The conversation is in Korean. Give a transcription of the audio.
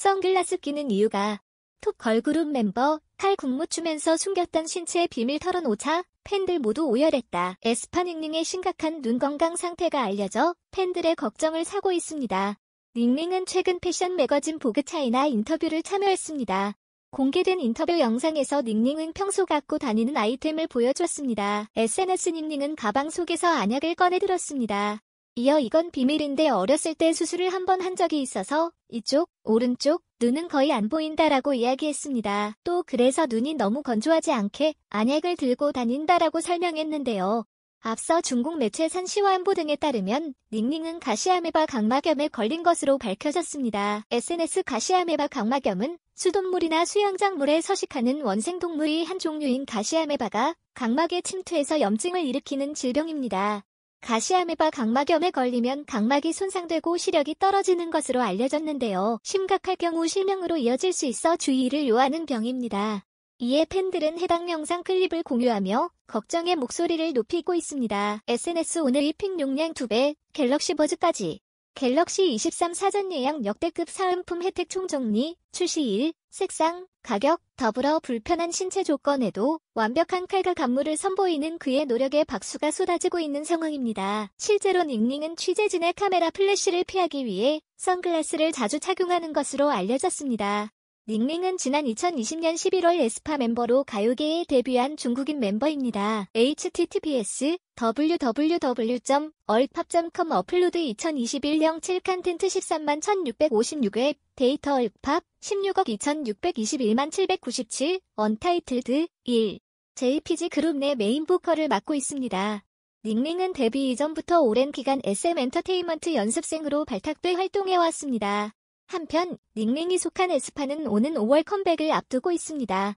선글라스 끼는 이유가 톡 걸그룹 멤버 칼 국무추면서 숨겼던 신체의 비밀 털어놓자 팬들 모두 오열했다. 에스파 닝닝의 심각한 눈 건강 상태가 알려져 팬들의 걱정을 사고 있습니다. 닝닝은 최근 패션 매거진 보그 차이나 인터뷰를 참여했습니다. 공개된 인터뷰 영상에서 닝닝은 평소 갖고 다니는 아이템을 보여줬습니다. SNS 닝닝은 가방 속에서 안약을 꺼내들었습니다. 이어 이건 비밀인데 어렸을 때 수술을 한 번 한 적이 있어서 이쪽, 오른쪽, 눈은 거의 안 보인다라고 이야기했습니다. 또 그래서 눈이 너무 건조하지 않게 안약을 들고 다닌다라고 설명했는데요. 앞서 중국 매체 산시화안보 등에 따르면 닝닝은 가시아메바 각막염에 걸린 것으로 밝혀졌습니다. SNS 가시아메바 각막염은 수돗물이나 수영장물에 서식하는 원생동물이한 종류인 가시아메바가 각막에 침투해서 염증을 일으키는 질병입니다. 가시아메바 각막염에 걸리면 각막이 손상되고 시력이 떨어지는 것으로 알려졌는데요. 심각할 경우 실명으로 이어질 수 있어 주의를 요하는 병입니다. 이에 팬들은 해당 영상 클립을 공유하며 걱정의 목소리를 높이고 있습니다. SNS 오늘 1픽 용량 2배, 갤럭시 버즈까지 갤럭시 23 사전 예약 역대급 사은품 혜택 총정리, 출시일, 색상, 가격, 더불어 불편한 신체 조건에도 완벽한 칼과 감물을 선보이는 그의 노력에 박수가 쏟아지고 있는 상황입니다. 실제로 닝닝은 취재진의 카메라 플래시를 피하기 위해 선글라스를 자주 착용하는 것으로 알려졌습니다. 링링은 지난 2020년 11월 에스파 멤버로 가요계에 데뷔한 중국인 멤버입니다. https www.얼팝.com 어플로드 2021령 7칸텐트 13만 1656웹 데이터 얼팝 16억 2621만 797 언타이틀드 1 JPG 그룹 내 메인 보컬을 맡고 있습니다. 닝링은 데뷔 이전부터 오랜 기간 SM 엔터테인먼트 연습생으로 발탁돼 활동해왔습니다. 한편 닝링이 속한 에스파는 오는 5월 컴백을 앞두고 있습니다.